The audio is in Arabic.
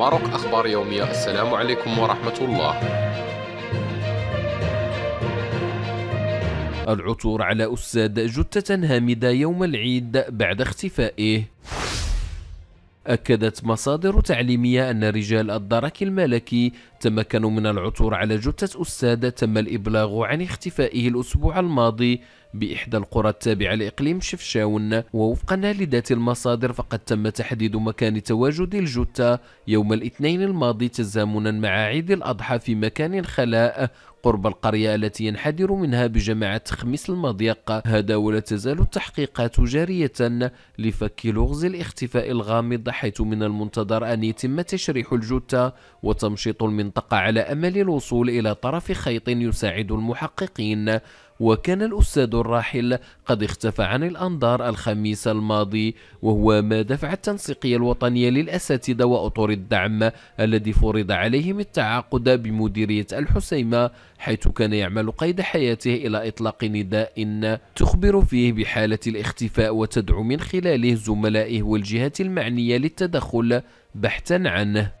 ماروك أخبار يومية السلام عليكم ورحمة الله العثور على أساد جثة هامدة يوم العيد بعد اختفائه أكدت مصادر تعليمية أن رجال الدرك الملكي تمكنوا من العثور على جثة أستاذ تم الإبلاغ عن اختفائه الأسبوع الماضي بإحدى القرى التابعة لإقليم شفشاون ووفقا لذات المصادر فقد تم تحديد مكان تواجد الجثة يوم الاثنين الماضي تزامنا مع عيد الأضحى في مكان الخلاء قرب القرية التي ينحدر منها بجماعة خميس المضيق هذا ولا تزال التحقيقات جارية لفك لغز الاختفاء الغامض حيث من المنتظر أن يتم تشريح الجثة وتمشيط المنطقة المنطقة على أمل الوصول إلى طرف خيط يساعد المحققين وكان الأستاذ الراحل قد اختفى عن الأنظار الخميس الماضي وهو ما دفع التنسيقية الوطنية للأساتذة وأطر الدعم الذي فرض عليهم التعاقد بمديرية الحسيمة حيث كان يعمل قيد حياته إلى إطلاق نداء تخبر فيه بحالة الاختفاء وتدعو من خلاله زملائه والجهات المعنية للتدخل بحثا عنه